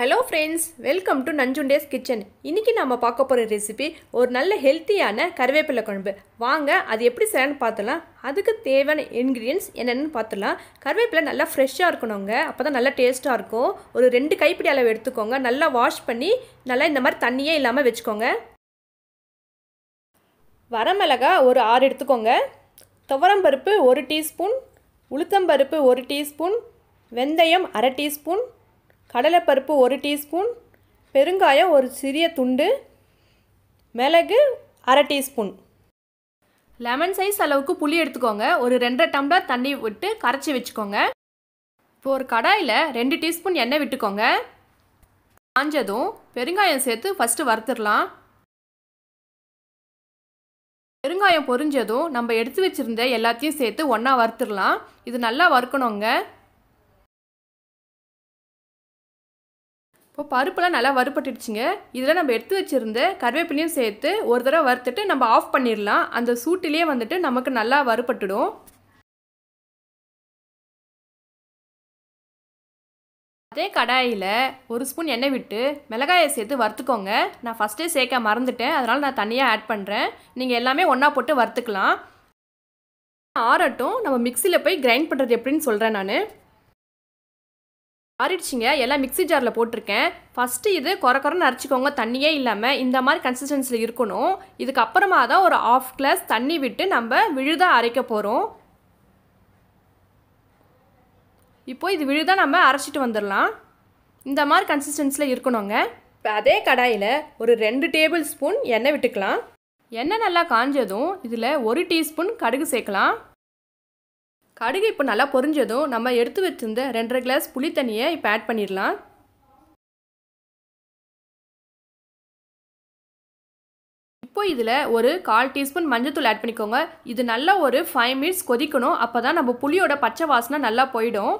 hello friends welcome to Nanjunde's kitchen இன்றைக்கி நம்ம பார்க்க போகிற ரெசிபி ஒரு நல்ல ஹெல்த்தியான கருவேப்பிலை குழம்பு வாங்க அது எப்படி செய்யணும்னு பார்த்துலாம் அதுக்கு தேவையான இன்க்ரீடியன்ஸ் என்னென்னு பார்த்துலாம் கருவேப்பிலை நல்லா ஃப்ரெஷ்ஷாக இருக்கணுங்க அப்போ தான் நல்லா டேஸ்ட்டாக இருக்கும் ஒரு ரெண்டு கைப்பிடி அளவு எடுத்துக்கோங்க நல்லா வாஷ் பண்ணி நல்லா இந்த மாதிரி தண்ணியே இல்லாமல் வச்சுக்கோங்க வரமிளகா ஒரு ஆறு எடுத்துக்கோங்க துவரம்பருப்பு ஒரு டீஸ்பூன் உளுத்தம்பருப்பு ஒரு டீஸ்பூன் வெந்தயம் அரை டீஸ்பூன் கடலைப்பருப்பு ஒரு டீஸ்பூன் பெருங்காயம் ஒரு சிறிய துண்டு மிளகு அரை டீஸ்பூன் லெமன் சைஸ் அளவுக்கு புளி எடுத்துக்கோங்க ஒரு ரெண்டரை டம்ளர் தண்ணி விட்டு கரைச்சி வச்சுக்கோங்க இப்போ ஒரு கடாயில் ரெண்டு டீஸ்பூன் எண்ணெய் விட்டுக்கோங்க காஞ்சதும் பெருங்காயம் சேர்த்து ஃபஸ்ட்டு வறுத்துடலாம் பெருங்காயம் பொரிஞ்சதும் நம்ம எடுத்து வச்சுருந்த எல்லாத்தையும் சேர்த்து ஒன்றா வறுத்துடலாம் இது நல்லா வறுக்கணுங்க இப்போ பருப்புலாம் நல்லா வறுப்பட்டுடுச்சுங்க இதில் நம்ம எடுத்து வச்சுருந்த கருவேப்பிலையும் சேர்த்து ஒரு தடவை வறுத்துட்டு நம்ம ஆஃப் பண்ணிடலாம் அந்த சூட்டிலேயே வந்துட்டு நமக்கு நல்லா வறுப்பட்டுடும் அதே கடாயில் ஒரு ஸ்பூன் எண்ணெய் விட்டு மிளகாயை சேர்த்து வறுத்துக்கோங்க நான் ஃபஸ்ட்டே சேர்க்க மறந்துட்டேன் அதனால் நான் தனியாக ஆட் பண்ணுறேன் நீங்கள் எல்லாமே ஒன்றா போட்டு வறுத்துக்கலாம் ஆறட்டும் நம்ம மிக்சியில் போய் கிரைண்ட் பண்ணுறது எப்படின்னு சொல்கிறேன் நான் ஆறிடுச்சிங்க எல்லாம் மிக்சி ஜாரில் போட்டிருக்கேன் ஃபஸ்ட்டு இது குறை குறைன்னு அரைச்சிக்கோங்க தண்ணியே இல்லாமல் இந்த மாதிரி கன்சிஸ்டன்சியில் இருக்கணும் இதுக்கப்புறமா தான் ஒரு ஆஃப் கிளாஸ் தண்ணி விட்டு நம்ம விழுதாக அரைக்க போகிறோம் இப்போது இது விழுதாக நம்ம அரைச்சிட்டு வந்துடலாம் இந்த மாதிரி கன்சிஸ்டன்சியில் இருக்கணுங்க இப்போ அதே கடாயில் ஒரு ரெண்டு டேபிள் ஸ்பூன் எண்ணெய் விட்டுக்கலாம் எண்ணெய் நல்லா காஞ்சதும் இதில் ஒரு டீஸ்பூன் கடுகு சேர்க்கலாம் கடுகு இப்போ நல்லா பொரிஞ்சதும் நம்ம எடுத்து வச்சிருந்த ரெண்டரை கிளாஸ் புளி தண்ணியை இப்போ ஆட் பண்ணிடலாம் இப்போ இதில் ஒரு கால் டீஸ்பூன் மஞ்சத்தூள் ஆட் பண்ணிக்கோங்க இது நல்லா ஒரு ஃபைவ் மினிட்ஸ் கொதிக்கணும் அப்போ தான் நம்ம புளியோட பச்சை வாசனை நல்லா போயிடும்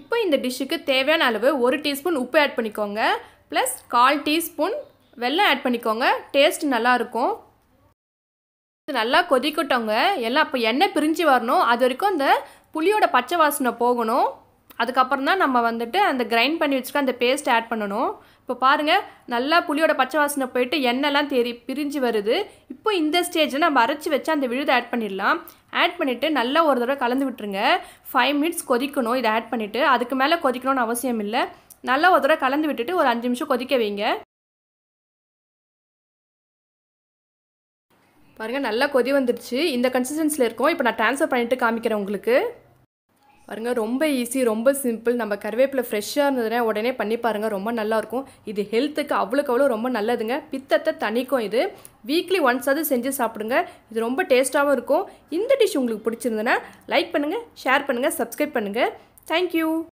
இப்போ இந்த டிஷ்ஷுக்கு தேவையான அளவு ஒரு டீஸ்பூன் உப்பு ஆட் பண்ணிக்கோங்க ப்ளஸ் கால் டீஸ்பூன் வெள்ளம் ஆட் பண்ணிக்கோங்க டேஸ்ட் நல்லாயிருக்கும் இது நல்லா கொதிக்கட்டோங்க எல்லாம் அப்போ எண்ணெய் பிரிஞ்சு வரணும் அது வரைக்கும் அந்த புளியோட பச்சை வாசனை போகணும் அதுக்கப்புறம் தான் நம்ம வந்துட்டு அந்த கிரைண்ட் பண்ணி வச்சுக்க அந்த பேஸ்ட் ஆட் பண்ணணும் இப்போ பாருங்கள் நல்லா புளியோட பச்சை வாசனை போயிட்டு எண்ணெய்லாம் தெரி பிரிஞ்சு வருது இப்போ இந்த ஸ்டேஜில் நம்ம அரைச்சி வச்சு அந்த விழுதை ஆட் பண்ணிடலாம் ஆட் பண்ணிவிட்டு நல்லா ஒரு தடவை கலந்து விட்டுருங்க ஃபைவ் மினிட்ஸ் கொதிக்கணும் இதை ஆட் பண்ணிவிட்டு அதுக்கு மேலே கொதிக்கணும்னு அவசியம் இல்லை நல்லா ஒரு தடவை கலந்து விட்டுட்டு ஒரு அஞ்சு நிமிஷம் கொதிக்க வைங்க பாருங்கள் நல்லா கொதி வந்துடுச்சு இந்த கன்சிஸ்டன்சியில் இருக்கும் இப்போ நான் ட்ரான்ஸ்ஃபர் பண்ணிவிட்டு காமிக்கிறேன் உங்களுக்கு பாருங்கள் ரொம்ப ஈஸி ரொம்ப சிம்பிள் நம்ம கருவேப்பிலை ஃப்ரெஷ்ஷாக இருந்ததுன்னா உடனே பண்ணி பாருங்கள் ரொம்ப நல்லாயிருக்கும் இது ஹெல்த்துக்கு அவ்வளோக்கு அவ்வளோ ரொம்ப நல்லதுங்க பித்தத்தை தணிக்கும் இது வீக்லி ஒன்ஸ் அது செஞ்சு சாப்பிடுங்க இது ரொம்ப டேஸ்ட்டாகவும் இருக்கும் இந்த டிஷ் உங்களுக்கு பிடிச்சிருந்ததுன்னா லைக் பண்ணுங்கள் ஷேர் பண்ணுங்கள் சப்ஸ்கிரைப் பண்ணுங்கள் தேங்க்யூ